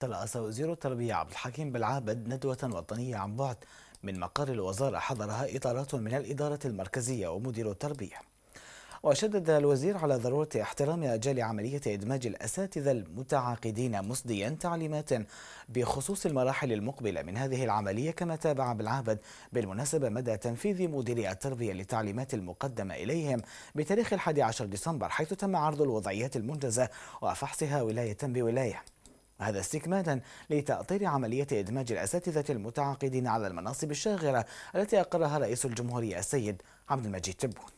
تلأس وزير التربية عبد الحكيم بالعابد ندوة وطنية عن بعد من مقر الوزارة حضرها إطارات من الإدارة المركزية ومدير التربية وشدد الوزير على ضرورة احترام أجال عملية إدماج الأساتذة المتعاقدين مسديا تعليمات بخصوص المراحل المقبلة من هذه العملية كما تابع بالعابد بالمناسبة مدى تنفيذ مديري التربية للتعليمات المقدمة إليهم بتاريخ 11 ديسمبر حيث تم عرض الوضعيات المنجزة وفحصها ولاية بولاية وهذا استكمالا لتأطير عملية إدماج الأساتذة المتعاقدين على المناصب الشاغرة التي أقرها رئيس الجمهورية السيد عبد المجيد تبون